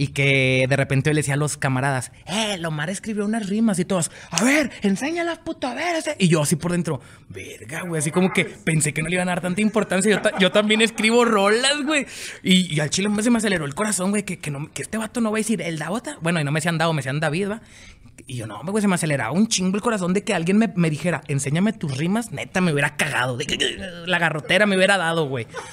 Y que de repente yo le decía a los camaradas, eh, Lomar escribió unas rimas y todas, a ver, enséñalas, puto, a ver. Y yo así por dentro, verga, güey, así como que pensé que no le iban a dar tanta importancia. Yo, también escribo rolas, güey. Y, al chile se me aceleró el corazón, güey, que, este vato no va a decir, el Davota. Bueno, y no me se han dado, me se han David, va. Y yo, no, güey, se me aceleraba un chingo el corazón de que alguien me, dijera, enséñame tus rimas. Neta, me hubiera cagado. la garrotera me hubiera dado, güey.